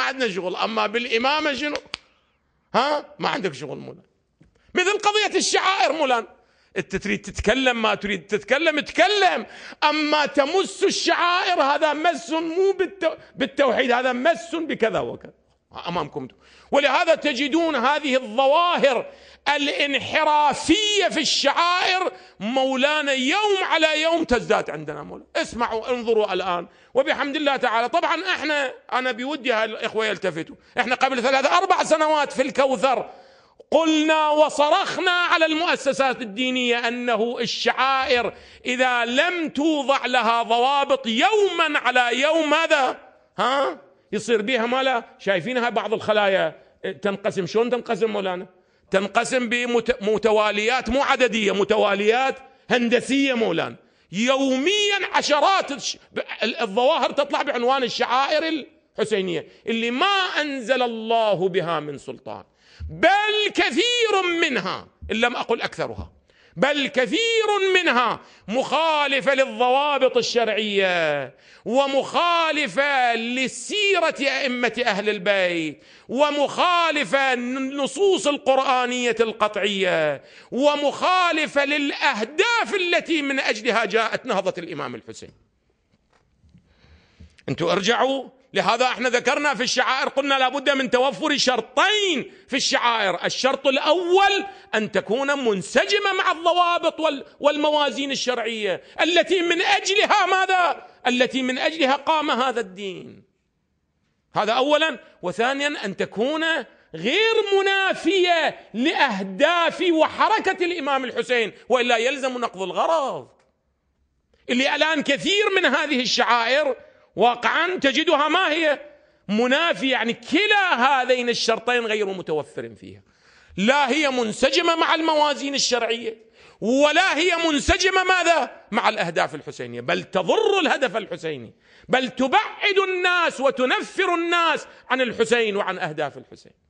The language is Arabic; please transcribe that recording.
ما عندنا شغل اما بالامامه شنو؟ ها ما عندك شغل مولان مثل قضيه الشعائر مولان انت تريد تتكلم ما تريد تتكلم تكلم اما تمس الشعائر هذا مس مو بالتوحيد هذا مس بكذا وكذا امامكم ولهذا تجدون هذه الظواهر الانحرافيه في الشعائر مولانا يوم على يوم تزداد عندنا مولانا اسمعوا انظروا الان وبحمد الله تعالى طبعا احنا انا بودي الاخوه يلتفتوا احنا قبل ثلاث اربع سنوات في الكوثر قلنا وصرخنا على المؤسسات الدينيه انه الشعائر اذا لم توضع لها ضوابط يوما على يوم ماذا؟ ها؟ يصير بيها ما لا شايفينها بعض الخلايا إيه، تنقسم شلون تنقسم مولانا تنقسم بمتواليات مو عددية متواليات هندسية مولانا يوميا عشرات الظواهر تطلع بعنوان الشعائر الحسينية اللي ما أنزل الله بها من سلطان بل كثير منها إن لم أقل أكثرها بل كثير منها مخالفه للضوابط الشرعيه ومخالفه لسيره ائمه اهل البيت ومخالفه للنصوص القرانيه القطعيه ومخالفه للاهداف التي من اجلها جاءت نهضه الامام الحسين انتم ارجعوا لهذا احنا ذكرنا في الشعائر قلنا لابد من توفر شرطين في الشعائر الشرط الاول ان تكون منسجمه مع الضوابط والموازين الشرعيه التي من اجلها ماذا التي من اجلها قام هذا الدين هذا اولا وثانيا ان تكون غير منافيه لاهداف وحركه الامام الحسين والا يلزم نقض الغرض اللي الان كثير من هذه الشعائر واقعا تجدها ما هي منافي يعني كلا هذين الشرطين غير متوفر فيها لا هي منسجمة مع الموازين الشرعية ولا هي منسجمة ماذا مع الأهداف الحسينية بل تضر الهدف الحسيني بل تبعد الناس وتنفر الناس عن الحسين وعن أهداف الحسين